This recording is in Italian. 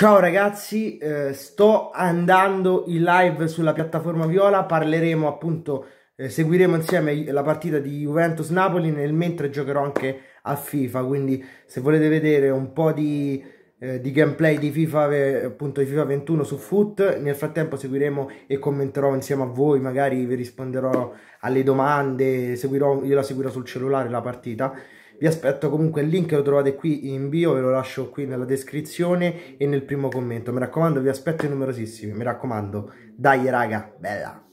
Ciao ragazzi, eh, sto andando in live sulla piattaforma Viola, parleremo appunto, eh, seguiremo insieme la partita di Juventus-Napoli, nel mentre giocherò anche a FIFA, quindi se volete vedere un po' di, eh, di gameplay di FIFA, appunto di FIFA 21 su Foot, nel frattempo seguiremo e commenterò insieme a voi, magari vi risponderò alle domande, seguirò, io la seguirò sul cellulare la partita vi aspetto comunque il link lo trovate qui in bio ve lo lascio qui nella descrizione e nel primo commento mi raccomando vi aspetto numerosissimi mi raccomando dai raga bella